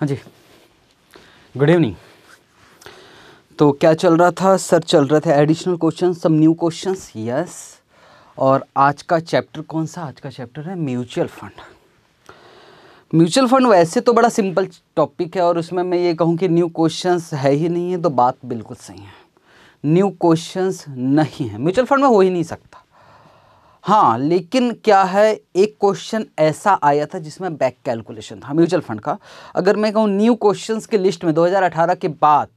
हाँ जी good evening तो क्या चल रहा था सर चल रहे थे additional question some new question yes और आज का चैप्टर कौन सा आज का चैप्टर है म्यूचुअल फंड म्यूचुअल फंड वैसे तो बड़ा सिंपल टॉपिक है और उसमें मैं ये कहूँ कि न्यू क्वेश्चंस है ही नहीं है तो बात बिल्कुल सही है न्यू क्वेश्चंस नहीं है म्यूचुअल फंड में हो ही नहीं सकता हाँ लेकिन क्या है एक क्वेश्चन ऐसा आया था जिसमें बैक कैलकुलेशन था म्यूचुअल फंड का अगर मैं कहूँ न्यू क्वेश्चंस की लिस्ट में 2018 के बाद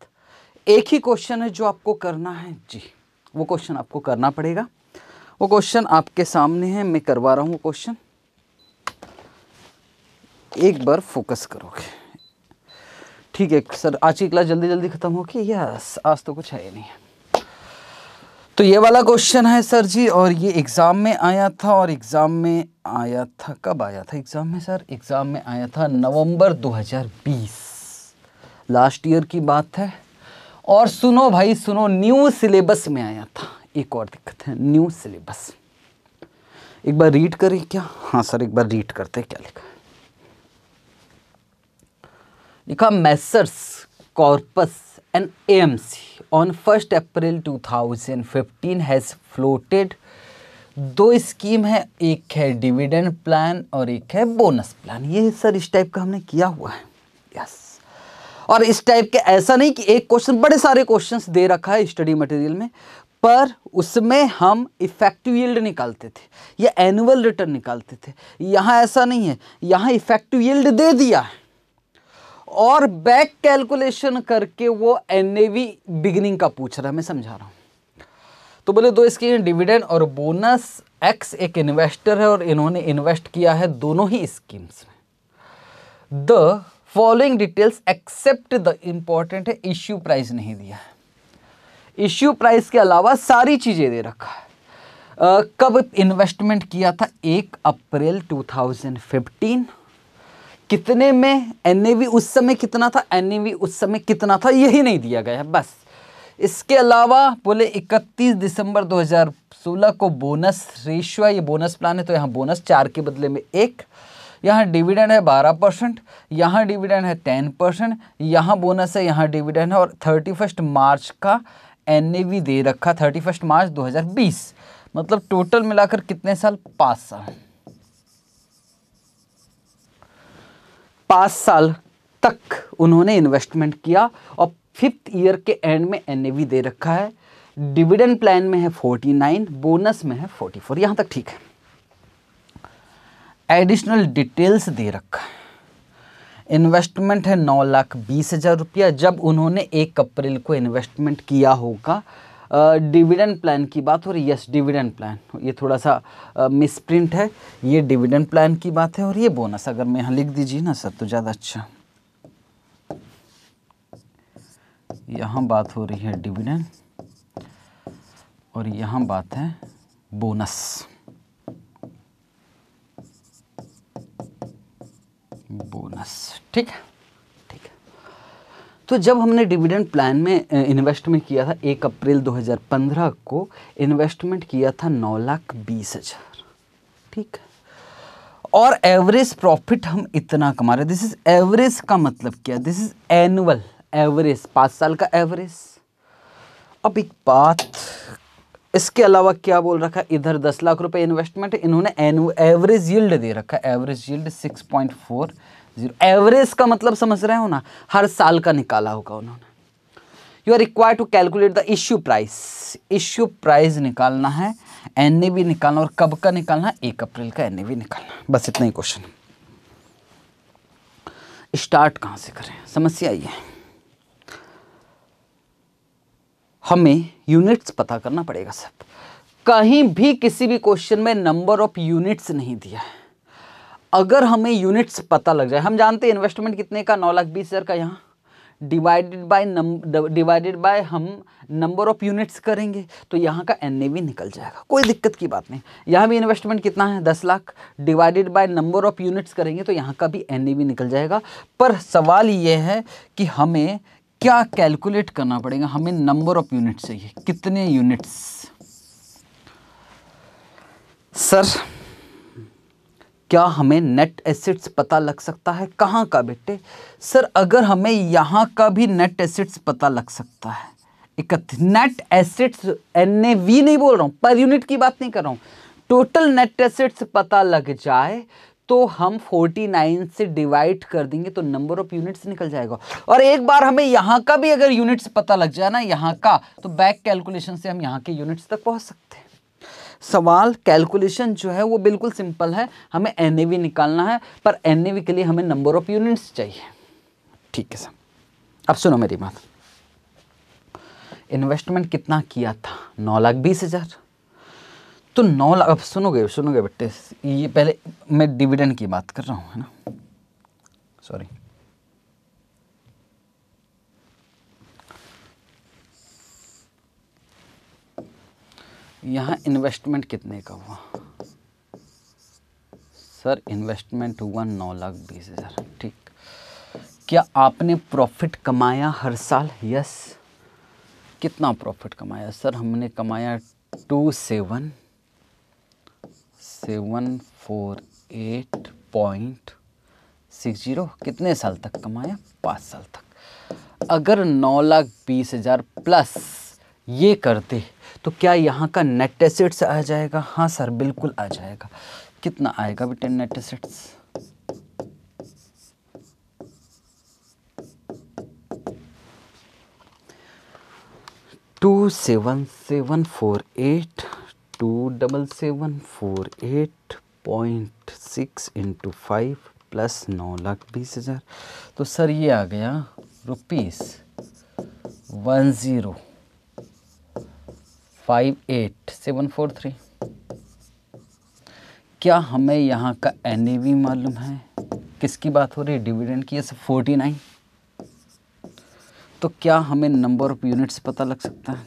एक ही क्वेश्चन है जो आपको करना है जी वो क्वेश्चन आपको करना पड़ेगा वो क्वेश्चन आपके सामने है मैं करवा रहा हूँ वो क्वेश्चन एक बार फोकस करोगे ठीक है सर आज की क्लास जल्दी जल्दी ख़त्म होगी यस आज तो कुछ है ही नहीं तो ये वाला क्वेश्चन है सर जी और ये एग्ज़ाम में आया था और एग्ज़ाम में आया था कब आया था एग्ज़ाम में सर एग्ज़ाम में आया था नवंबर 2020 लास्ट ईयर की बात है और सुनो भाई सुनो न्यू सिलेबस में आया था एक और दिक्कत है न्यू सिलेबस एक बार रीड करें क्या हाँ सर एक बार रीड करते क्या लिखा लिखा Messrs corpus an AMC on 1st April 2015 has floated दो स्कीम है एक है डिविडेंड प्लान और एक है बोनस प्लान ये सर इस टाइप का हमने किया हुआ है यस और इस टाइप के ऐसा नहीं कि एक क्वेश्चन बड़े सारे क्वेश्चंस दे रखा है स्टडी मटेरियल में पर उसमें हम इफेक्टिव यील्ड निकालते थे या एनुअल रिटर्न निकालते थे यहाँ ऐसा नहीं है यहाँ इफेक्टिव यील्ड दे दिया है और बैक कैलकुलेशन करके वो एन बिगिनिंग का पूछ रहा है मैं समझा रहा हूँ तो बोले दो इसके डिविडेंड और बोनस एक्स एक इन्वेस्टर है और इन्होंने इन्वेस्ट किया है दोनों ही स्कीम्स में the following details except the important है इश्यू प्राइस नहीं दिया है इश्यू प्राइस के अलावा सारी चीज़ें दे रखा है uh, कब इन्वेस्टमेंट किया था एक अप्रैल 2015 कितने में एन उस समय कितना था एन उस समय कितना था यही नहीं दिया गया है बस इसके अलावा बोले 31 दिसंबर 2016 को बोनस रेशियो ये बोनस प्लान है तो यहाँ बोनस चार के बदले में एक यहाँ डिविडेंड है बारह परसेंट यहाँ डिविडेंड है टेन परसेंट यहाँ बोनस है यहाँ डिविडेंड है और थर्टी फर्स्ट मार्च का एन दे रखा थर्टी फर्स्ट मार्च 2020 मतलब टोटल मिलाकर कितने साल पाँच साल पाँच साल तक उन्होंने इन्वेस्टमेंट किया और फिफ्थ ईयर के एंड में एन दे रखा है डिविडेंड प्लान में है 49 बोनस में है 44 यहां तक ठीक है एडिशनल डिटेल्स दे रखा है इन्वेस्टमेंट है नौ लाख बीस हज़ार रुपया जब उन्होंने एक अप्रैल को इन्वेस्टमेंट किया होगा डिविडेंड प्लान की बात हो रही है यस डिविडेंड प्लान ये थोड़ा सा मिस प्रिंट है ये डिविडेंड प्लान की बात है और ये बोनस अगर मैं यहाँ लिख दीजिए ना सर तो ज़्यादा अच्छा यहाँ बात हो रही है डिविडेंड और यहाँ बात है बोनस बोनस ठीक है तो जब हमने डिविडेंड प्लान में इन्वेस्टमेंट किया था एक अप्रैल 2015 को इन्वेस्टमेंट किया था नौ लाख बीस हज़ार ठीक और एवरेज प्रॉफिट हम इतना कमा रहे दिस इज़ एवरेज का मतलब क्या दिस इज़ एनुअल एवरेज पांच साल का एवरेज अब एक बात इसके अलावा क्या बोल रखा है इधर दस लाख रुपए इन्वेस्टमेंट इन्होंने एवरेज यील्ड दे रखा है average yield six point four zero average का मतलब समझ रहे हो ना हर साल का निकाला होगा उन्होंने you are require to calculate the issue price issue price निकालना है एन ए भी निकालना और कब का निकालना एक अप्रैल का एन ए भी निकालना बस इतना ही क्वेश्चन स्टार्ट कहां से करें समस्या ये है हमें यूनिट्स पता करना पड़ेगा सब कहीं भी किसी भी क्वेश्चन में नंबर ऑफ यूनिट्स नहीं दिया है अगर हमें यूनिट्स पता लग जाए हम जानते हैं इन्वेस्टमेंट कितने का नौ लाख बीस हज़ार का यहाँ divided by number divided by हम नंबर ऑफ यूनिट्स करेंगे तो यहाँ का एन निकल जाएगा कोई दिक्कत की बात नहीं यहाँ भी इन्वेस्टमेंट कितना है दस lakh divided by number of units करेंगे तो यहाँ का भी एन निकल जाएगा पर सवाल ये है कि हमें क्या कैलकुलेट करना पड़ेगा हमें नंबर ऑफ यूनिट्स चाहिए कितने यूनिट्स सर क्या हमें नेट एसिड्स पता लग सकता है कहाँ का बेटे सर अगर हमें यहाँ का भी नेट एसिड्स पता लग सकता है इकतीस net assets N A V नहीं बोल रहा हूँ पर यूनिट की बात नहीं कर रहा हूँ टोटल नेट एसिड्स पता लग जाए तो हम 49 से डिवाइड कर देंगे तो नंबर ऑफ यूनिट्स निकल जाएगा और एक बार हमें यहाँ का भी अगर यूनिट्स पता लग जाए ना यहाँ का तो बैक कैलकुलेशन से हम यहाँ के यूनिट्स तक पहुँच सकते हैं सवाल कैलकुलेशन जो है वो बिल्कुल सिंपल है हमें एन निकालना है पर एन के लिए हमें नंबर ऑफ यूनिट्स चाहिए ठीक है सर अब सुनो मेरी बात इन्वेस्टमेंट कितना किया था नौ लाख बीस हज़ार तो नौ लाख अब सुनोगे सुनोगे बेटे ये पहले मैं डिविडेंड की बात कर रहा हूँ है ना सॉरी यहाँ इन्वेस्टमेंट कितने का हुआ सर इन्वेस्टमेंट हुआ नौ लाख बीस हज़ार ठीक क्या आपने प्रॉफिट कमाया हर साल यस कितना प्रॉफिट कमाया सर हमने कमाया two seven seven four eight point six zero कितने साल तक कमाया पाँच साल तक अगर नौ लाख बीस हज़ार प्लस ये करते तो क्या यहाँ का नेट एसेट्स आ जाएगा हाँ सर बिल्कुल आ जाएगा कितना आएगा बेटे net assets two seven seven four eight two double seven four eight point six into five plus नौ लाख बीस हज़ार तो सर ये आ गया rupees one zero five eight seven four three क्या हमें यहाँ का एन मालूम है किसकी बात हो रही है डिविडेंड की ऐसे फोर्टी नाइन तो क्या हमें नंबर ऑफ यूनिट्स पता लग सकता है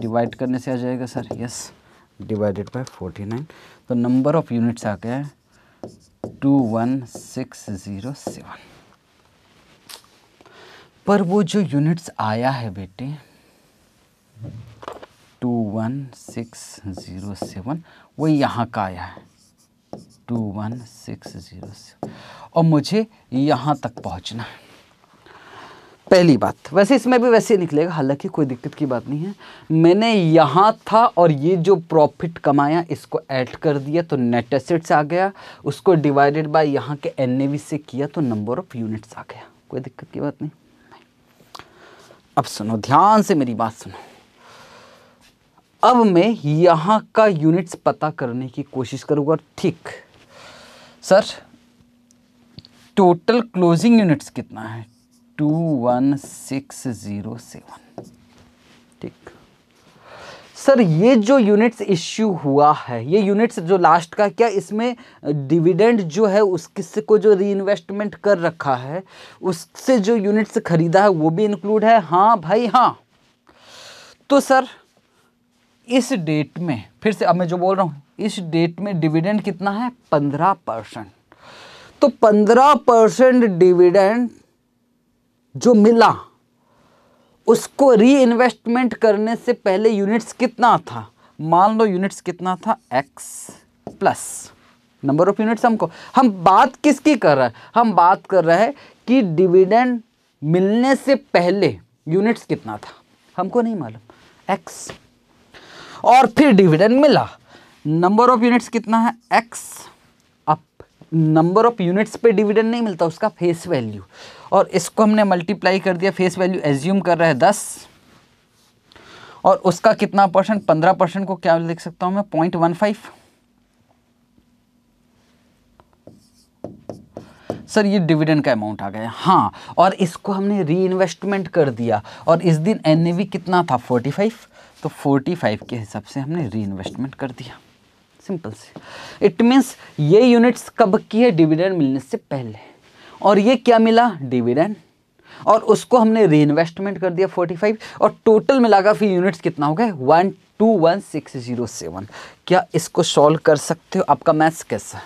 डिवाइड करने से आ जाएगा sir yes divided by forty nine तो नंबर ऑफ यूनिट्स आ गया two one six zero seven पर वो जो यूनिट्स आया है बेटे two one six zero seven वो यहाँ का आया है two one six zero seven और मुझे यहाँ तक पहुँचना है पहली बात वैसे इसमें भी वैसे ही निकलेगा हालांकि कोई दिक्कत की बात नहीं है मैंने यहाँ था और ये जो प्रॉफिट कमाया इसको ऐड कर दिया तो नेट एसेट्स आ गया उसको डिवाइडेड बाय यहाँ के एन से किया तो नंबर ऑफ़ यूनिट्स आ गया कोई दिक्कत की बात नहीं अब सुनो ध्यान से मेरी बात सुनो अब मैं यहाँ का यूनिट्स पता करने की कोशिश करूँगा ठीक सर टोटल क्लोजिंग यूनिट्स कितना है two one six zero seven ठीक सर ये जो यूनिट्स इश्यू हुआ है ये यूनिट्स जो लास्ट का क्या इसमें डिविडेंड जो है उस उससे को जो रीइन्वेस्टमेंट कर रखा है उससे जो यूनिट्स खरीदा है वो भी इंक्लूड है हाँ भाई हाँ तो सर इस डेट में फिर से अब मैं जो बोल रहा हूँ इस डेट में डिविडेंड कितना है पंद्रह परसेंट तो पंद्रह परसेंट डिविडेंड जो मिला उसको रीइन्वेस्टमेंट करने से पहले यूनिट्स कितना था मान लो यूनिट्स कितना था X plus number of units हमको हम बात किसकी कर रहे हैं हम बात कर रहे हैं कि डिविडेंड मिलने से पहले यूनिट्स कितना था हमको नहीं मालूम एक्स और फिर डिविडेंड मिला नंबर ऑफ यूनिट्स कितना है X up number of units पे डिविडेंड नहीं मिलता उसका फेस वैल्यू और इसको हमने मल्टीप्लाई कर दिया फेस वैल्यू एज्यूम कर रहा है दस और उसका कितना परसेंट पंद्रह परसेंट को क्या लिख सकता हूं मैं पॉइंट वन फाइव सर ये डिविडेंड का अमाउंट आ गया हाँ और इसको हमने री इन्वेस्टमेंट कर दिया और इस दिन एन कितना था फोर्टी फाइव तो 45 के हिसाब से हमने री इन्वेस्टमेंट कर दिया सिंपल से इट मीन्स ये यूनिट्स कब की है डिविडेंड मिलने से पहले और ये क्या मिला डिविडेंड और उसको हमने री इन्वेस्टमेंट कर दिया 45 और टोटल मिलाकर फिर यूनिट्स कितना हो गए one two one six zero seven क्या इसको सॉल्व कर सकते हो आपका मैथ्स कैसा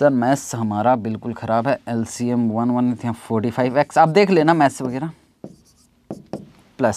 सर मैथ्स हमारा बिल्कुल ख़राब है L C M one one forty five X आप देख लेना मैथ्स वगैरह प्लस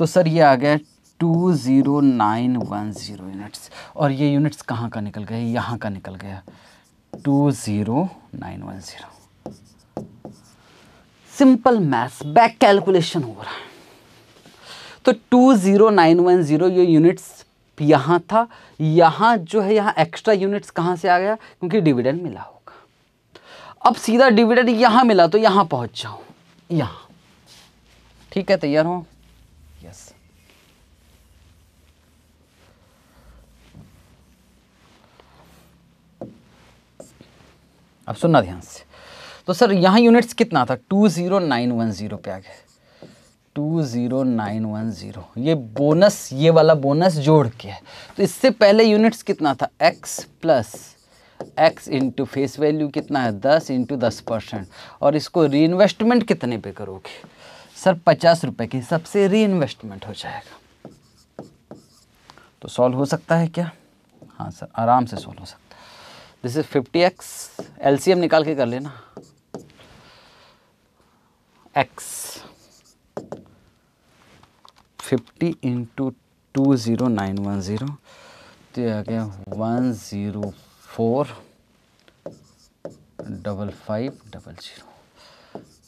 तो सर ये आ गया two zero nine one zero units और ये यूनिट्स कहाँ का निकल गए यहाँ का निकल गया two zero nine one zero simple maths back calculation हो रहा है तो two zero nine one zero ये यूनिट्स यहाँ था यहाँ जो है यहाँ एक्स्ट्रा यूनिट्स कहाँ से आ गया क्योंकि डिविडेंड मिला होगा अब सीधा डिविडेंड यहाँ मिला तो यहाँ पहुँच जाओ यहाँ ठीक है तैयार हो Yes. अब सुनना ध्यान से तो सर यहाँ यूनिट्स कितना था two zero nine one zero पे आ गए two zero nine one zero ये बोनस ये वाला बोनस जोड़ के है तो इससे पहले यूनिट्स कितना था X plus x into face value कितना है दस इंटू दस परसेंट और इसको रीइन्वेस्टमेंट इन्वेस्टमेंट कितने पे करोगे सर पचास रुपए की सबसे री इन्वेस्टमेंट हो जाएगा तो सॉल्व हो सकता है क्या हाँ सर आराम से सॉल्व हो सकता है this is fifty X L निकाल के कर लेना X fifty into two zero nine one zero तो आ गया one zero four double five double zero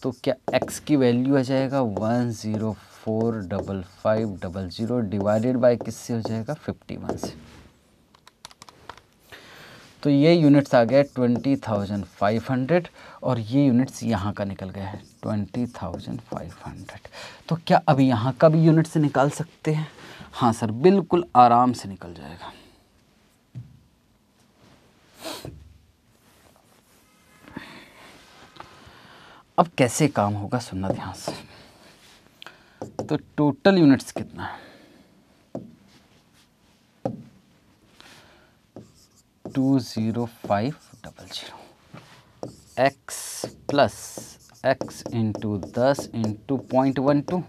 तो क्या x की वैल्यू आ जाएगा one zero four double five double zero divided by किस से हो जाएगा फिफ्टी वन से तो ये यूनिट्स आ गए ट्वेंटी थाउजेंड फाइव हंड्रेड और ये यूनिट्स यहाँ का निकल गया है ट्वेंटी थाउजेंड फाइव हंड्रेड तो क्या अब यहाँ का भी यूनिट से निकाल सकते हैं हाँ सर बिल्कुल आराम से निकल जाएगा अब कैसे काम होगा सुनना ध्यान से तो टोटल यूनिट्स कितना है two zero five double zero X plus x into दस into point one two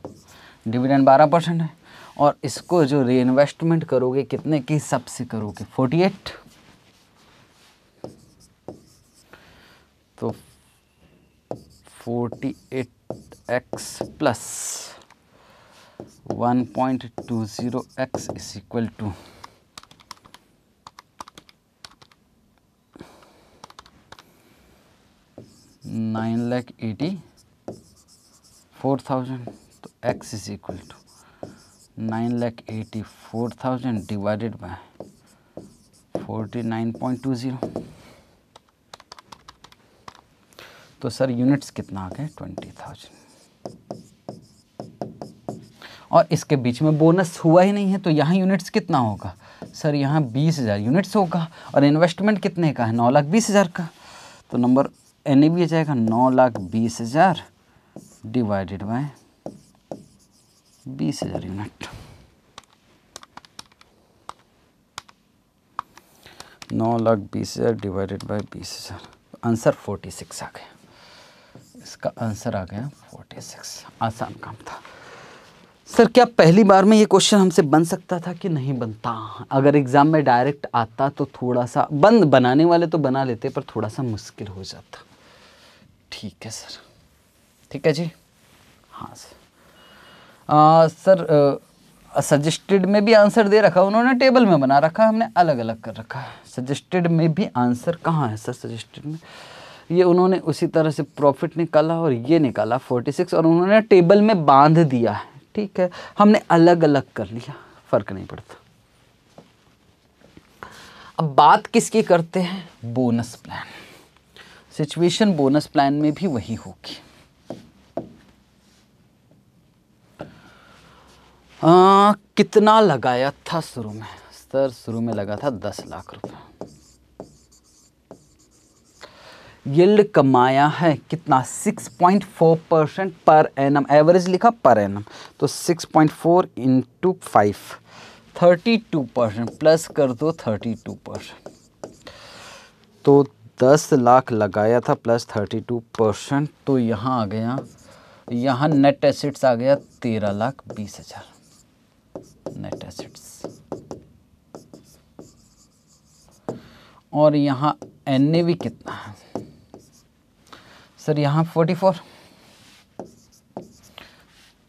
dividend बारह परसेंट है और इसको जो री इन्वेस्टमेंट करोगे कितने के हिसाब से करोगे फोर्टी एट तो 48x plus 1.20x is equal to nine lakh eighty four thousand so x is equal to nine lakh eighty four thousand divided by forty nine point two zero तो sir units कितना आ गए twenty thousand और इसके बीच में bonus हुआ ही नहीं है तो यहाँ यूनिट्स कितना होगा सर यहाँ बीस हज़ार यूनिट्स होगा और इन्वेस्टमेंट कितने का है नौ लाख बीस हज़ार का तो नंबर एन ए बी आ जाएगा नौ लाख बीस हज़ार डिवाइडेड बाय बीस हज़ार यूनिट नौ लाख बीस हज़ार डिवाइडेड बाय बीस हज़ार आंसर फोर्टी सिक्स आ गया इसका आंसर आ गया 46 आसान काम था सर क्या पहली बार में ये क्वेश्चन हमसे बन सकता था कि नहीं बनता अगर एग्ज़ाम में डायरेक्ट आता तो थोड़ा सा बंद बनाने वाले तो बना लेते पर थोड़ा सा मुश्किल हो जाता ठीक है सर ठीक है जी हाँ सर आ, सर सजेस्टेड में भी आंसर दे रखा उन्होंने टेबल में बना रखा हमने अलग अलग कर रखा है सजेस्टेड में भी आंसर कहाँ है सर सजेस्टेड में ये उन्होंने उसी तरह से प्रॉफिट निकाला और ये निकाला 46 और उन्होंने टेबल में बांध दिया है ठीक है हमने अलग अलग कर लिया फ़र्क नहीं पड़ता अब बात किसकी करते हैं bonus plan situation bonus plan में भी वही होगी कितना लगाया था शुरू में सर शुरू में लगा था दस लाख रुपए यल्ड कमाया है कितना 6.4 परसेंट पर एनम एवरेज लिखा पर एनम तो 6.4 point four into five thirty two percent plus कर दो थर्टी टू परसेंट तो दस लाख लगाया था प्लस थर्टी टू परसेंट तो यहाँ आ गया यहाँ नेट एसिड्स आ गया तेरह लाख बीस हजार नेट एसिड्स और यहाँ एन ए भी कितना है सर यहाँ फोर्टी फोर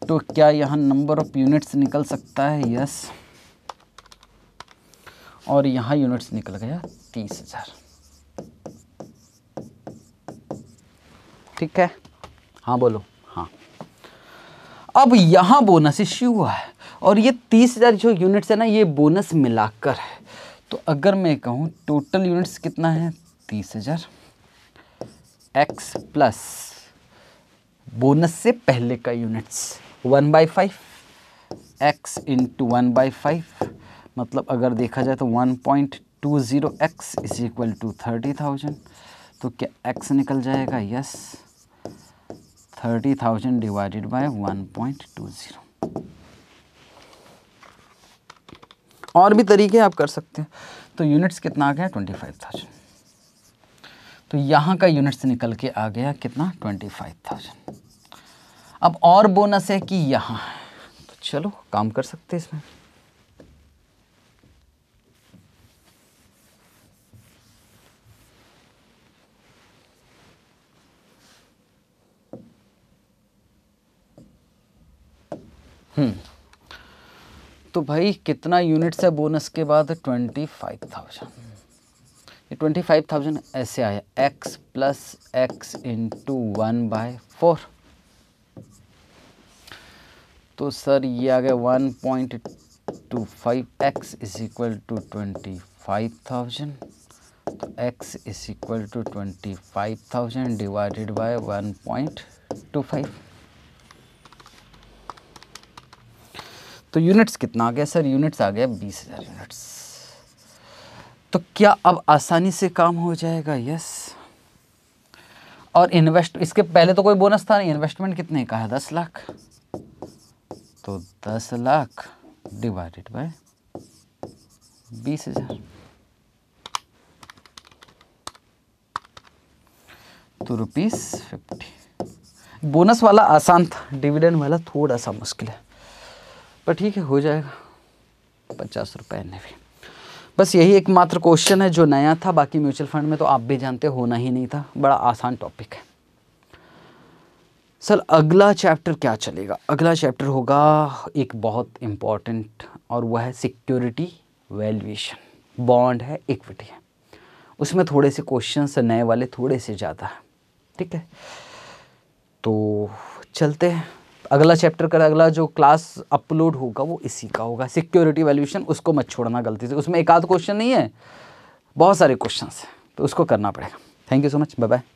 तो क्या यहाँ नंबर ऑफ यूनिट्स निकल सकता है यस और यहाँ यूनिट्स निकल गया तीस हज़ार ठीक है हाँ बोलो हाँ अब यहाँ बोनस इश्यू हुआ है और ये तीस हज़ार जो यूनिट्स है ना ये बोनस मिलाकर है तो अगर मैं कहूँ टोटल यूनिट्स कितना है तीस हज़ार एक्स प्लस बोनस से पहले का units one by five x into one by five मतलब अगर देखा जाए तो one point two zero x is equal to thirty thousand तो क्या एक्स निकल जाएगा yes thirty thousand divided by one point two zero और भी तरीके आप कर सकते हैं तो यूनिट्स कितना आ गया ट्वेंटी फाइव थाउजेंड तो यहाँ का यूनिट निकल के आ गया कितना ट्वेंटी फाइव थाउजेंड अब और बोनस है कि यहाँ तो चलो काम कर सकते इसमें हम्म तो भाई कितना यूनिट है बोनस के बाद ट्वेंटी फाइव थाउजेंड ये ट्वेंटी फाइव थाउजेंड ऐसे आया x plus x into one by four तो सर ये आ गया one point two five x is equal to twenty five thousand तो x is equal to twenty five thousand divided by one point two five तो units कितना आ गया sir units आ गया बीस हज़ार यूनिट्स तो क्या अब आसानी से काम हो जाएगा यस और इन्वेस्ट इसके पहले तो कोई बोनस था नहीं इन्वेस्टमेंट कितने का है दस लाख तो दस लाख डिवाइडेड बाय बीस हजार तो रुपीस फिफ्टी बोनस वाला आसान था डिविडेंड वाला थोड़ा सा मुश्किल है पर ठीक है हो जाएगा पचास रुपये ने भी बस यही एकमात्र क्वेश्चन है जो नया था बाकी म्यूचुअल फंड में तो आप भी जानते होना ही नहीं था बड़ा आसान टॉपिक है सर अगला चैप्टर क्या चलेगा अगला चैप्टर होगा एक बहुत इम्पॉर्टेंट और वह है सिक्योरिटी वैल्यूएशन बॉन्ड है इक्विटी है उसमें थोड़े से क्वेश्चन नए वाले थोड़े से ज़्यादा है ठीक है तो चलते हैं अगला चैप्टर का अगला जो क्लास अपलोड होगा वो इसी का होगा सिक्योरिटी वैल्यूशन उसको मत छोड़ना गलती से उसमें एक आध क्वेश्चन नहीं है बहुत सारे क्वेश्चन हैं तो उसको करना पड़ेगा thank you so much bye bye